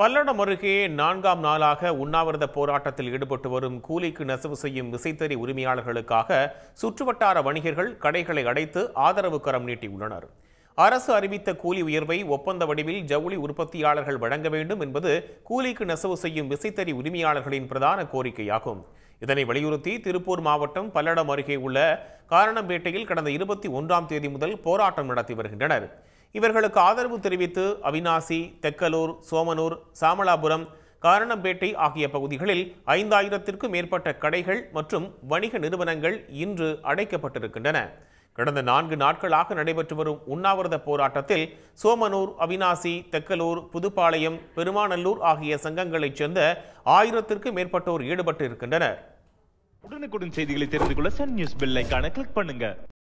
பல்லடம் அருகே நான்காம் நாளாக உண்ணாவிரத போராட்டத்தில் ஈடுபட்டு வரும் கூலிக்கு நெசவு செய்யும் விசைத்தறி உரிமையாளர்களுக்காக சுற்றுவட்டார வணிகர்கள் கடைகளை அடைத்து ஆதரவு கரம் நீட்டியுள்ளனர் அரசு அறிவித்த கூலி உயர்வை ஒப்பந்த வடிவில் ஜவுளி உற்பத்தியாளர்கள் வழங்க வேண்டும் என்பது கூலிக்கு நெசவு செய்யும் விசைத்தறி உரிமையாளர்களின் பிரதான கோரிக்கையாகும் இதனை வலியுறுத்தி திருப்பூர் மாவட்டம் பல்லடம் அருகே உள்ள காரணம்பேட்டையில் கடந்த இருபத்தி ஒன்றாம் தேதி முதல் போராட்டம் நடத்தி வருகின்றனர் இவர்களுக்கு ஆதரவு தெரிவித்து அவினாசி தெக்கலூர் சோமனூர் சாமலாபுரம் காரணம்பேட்டை ஆகிய பகுதிகளில் ஐந்தாயிரத்திற்கும் மேற்பட்ட கடைகள் மற்றும் வணிக நிறுவனங்கள் இன்று அடைக்கப்பட்டிருக்கின்றன கடந்த நான்கு நாட்களாக நடைபெற்று வரும் உண்ணாவிரத போராட்டத்தில் சோமனூர் அவினாசி தெக்கலூர் புதுப்பாளையம் பெருமாநல்லூர் ஆகிய சங்கங்களைச் சேர்ந்த ஆயிரத்திற்கும் மேற்பட்டோர் ஈடுபட்டு இருக்கின்றனர் உடனுக்குடன் செய்திகளை தெரிந்து கொள்ள சன் நியூஸ் பில்லைக்கான கிளிக் பண்ணுங்க